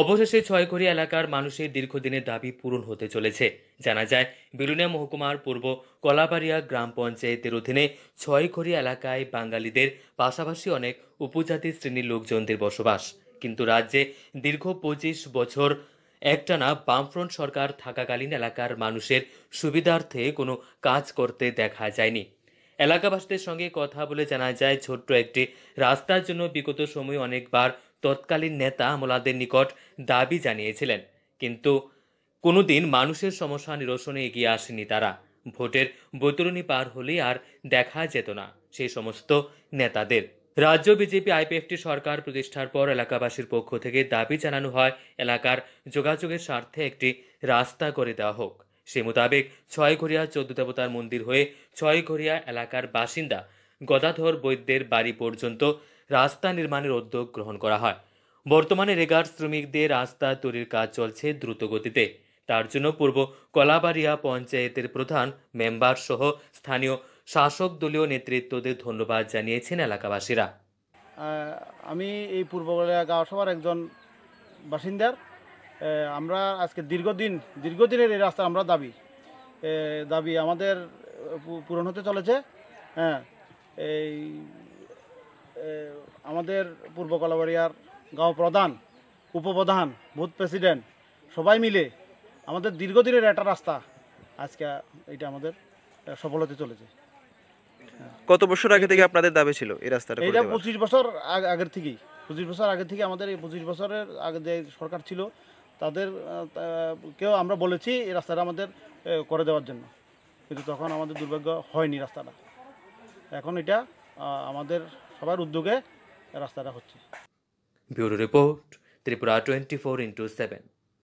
অবশেষে ছয়কড়ি এলাকার মানুষের দীর্ঘদিনের দাবি পূরণ হতে চলেছে জানা যায় বিরুনিয়া মহকুমার পূর্ব কলাবাড়িয়া গ্রাম পঞ্চায়েতের অধীনে ছয়কড়ি এলাকায় বাঙালিদের পাশাপাশি অনেক উপজাতি শ্রেণীর লোকজনদের বসবাস কিন্তু রাজ্যে দীর্ঘ পঁচিশ বছর একটানা বামফ্রন্ট সরকার থাকাকালীন এলাকার মানুষের সুবিধার্থে কোনো কাজ করতে দেখা যায়নি এলাকাবাসীদের সঙ্গে কথা বলে জানা যায় ছোট্ট একটি রাস্তার জন্য বিগত সময় অনেকবার তৎকালীন নেতা আমলাদের নিকট দাবি জানিয়েছিলেন কিন্তু কোনোদিন মানুষের সমস্যা নিরসনে এগিয়ে আসেনি তারা ভোটের বৈতরণী পার হলে আর দেখা যেত না সেই সমস্ত নেতাদের রাজ্য বিজেপি আইপিএফটি সরকার প্রতিষ্ঠার পর এলাকাবাসীর পক্ষ থেকে দাবি জানানো হয় এলাকার যোগাযোগের স্বার্থে একটি রাস্তা করে দেওয়া হোক সে মোতাবেক ছয়ঘরিয়া চোদ্দ দেবতার মন্দির হয়ে ছয় ঘরিয়া এলাকার বাসিন্দা গদাধর বৈদ্যের বাড়ি পর্যন্ত রাস্তা নির্মাণের উদ্যোগ গ্রহণ করা হয় বর্তমানে রেগার শ্রমিকদের রাস্তা তৈরির কাজ চলছে দ্রুত গতিতে তার জন্য পূর্ব কলাবাড়িয়া পঞ্চায়েতের প্রধান মেম্বার সহ স্থানীয় শাসক দলীয় নেতৃত্বদের ধন্যবাদ জানিয়েছেন এলাকাবাসীরা আমি এই পূর্ব সবার একজন বাসিন্দার আমরা আজকে দীর্ঘদিন দীর্ঘদিনের এই রাস্তা আমরা দাবি দাবি আমাদের পূরণ হতে চলেছে হ্যাঁ এই আমাদের পূর্ব কলাবাড়িয়ার গাঁও প্রধান উপপ্রধান বুথ প্রেসিডেন্ট সবাই মিলে আমাদের দীর্ঘদিনের একটা রাস্তা আজকে এটা আমাদের সফল হতে চলেছে কত বছর আগে থেকে আপনাদের দাবি ছিল এই রাস্তাটা এটা পঁচিশ বছর আগের থেকেই পঁচিশ বছর আগে থেকে আমাদের এই পঁচিশ বছরের আগে যে সরকার ছিল তাদের কেউ আমরা বলেছি এই রাস্তাটা আমাদের করে দেওয়ার জন্য কিন্তু তখন আমাদের দুর্ভাগ্য হয়নি রাস্তাটা এখন এটা আমাদের সবার উদ্যোগে রাস্তাটা হচ্ছে bureau report Tripura twenty four into seven